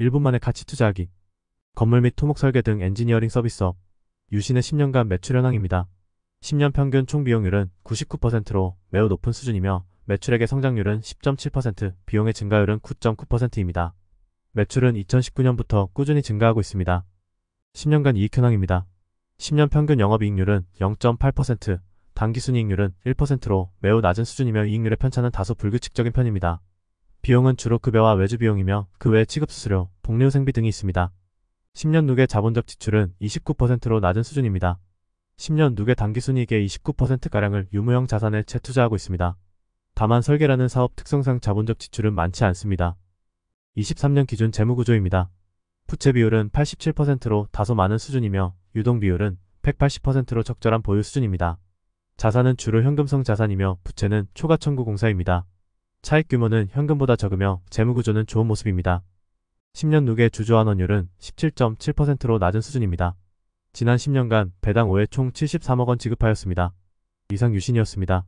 1분 만에 가치 투자하기, 건물 및 토목 설계 등 엔지니어링 서비스업, 유신의 10년간 매출 현황입니다. 10년 평균 총 비용률은 99%로 매우 높은 수준이며 매출액의 성장률은 10.7%, 비용의 증가율은 9.9%입니다. 매출은 2019년부터 꾸준히 증가하고 있습니다. 10년간 이익 현황입니다. 10년 평균 영업이익률은 0.8%, 단기순이익률은 1%로 매우 낮은 수준이며 이익률의 편차는 다소 불규칙적인 편입니다. 비용은 주로 급여와 외주 비용이며 그 외 취급 수수료, 복리후 생비 등이 있습니다. 10년 누계 자본적 지출은 29%로 낮은 수준입니다. 10년 누계 단기순이익의 29%가량을 유무형 자산에 재투자하고 있습니다. 다만 설계라는 사업 특성상 자본적 지출은 많지 않습니다. 23년 기준 재무구조입니다. 부채 비율은 87%로 다소 많은 수준이며 유동 비율은 180%로 적절한 보유 수준입니다. 자산은 주로 현금성 자산이며 부채는 초과청구 공사입니다. 차익 규모는 현금보다 적으며 재무구조는 좋은 모습입니다. 10년 누계 주주환원율은 17.7%로 낮은 수준입니다. 지난 10년간 배당 5회 총 73억 원 지급하였습니다. 이상 유신이었습니다.